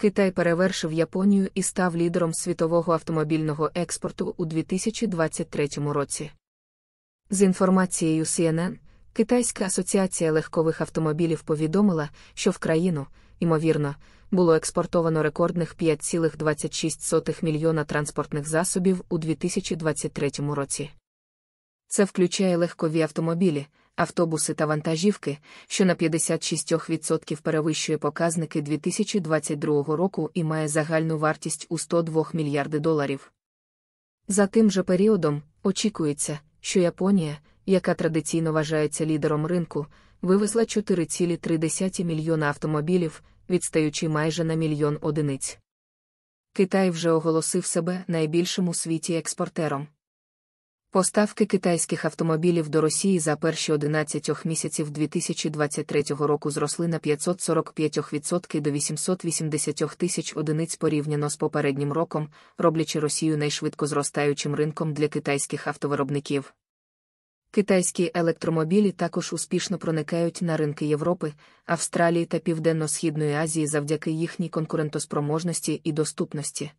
Китай перевершив Японію і став лідером світового автомобільного експорту у 2023 році. З інформацією CNN, Китайська асоціація легкових автомобілів повідомила, що в країну, ймовірно, було експортовано рекордних 5,26 мільйона транспортних засобів у 2023 році. Це включає легкові автомобілі автобуси та вантажівки, що на 56% перевищує показники 2022 року і має загальну вартість у 102 мільярди доларів. За тим же періодом очікується, що Японія, яка традиційно вважається лідером ринку, вивезла 4,3 мільйона автомобілів, відстаючи майже на мільйон одиниць. Китай вже оголосив себе найбільшим у світі експортером. Поставки китайських автомобілів до Росії за перші 11 місяців 2023 року зросли на 545% до 880 тисяч одиниць порівняно з попереднім роком, роблячи Росію найшвидко зростаючим ринком для китайських автовиробників. Китайські електромобілі також успішно проникають на ринки Європи, Австралії та Південно-Східної Азії завдяки їхній конкурентоспроможності і доступності.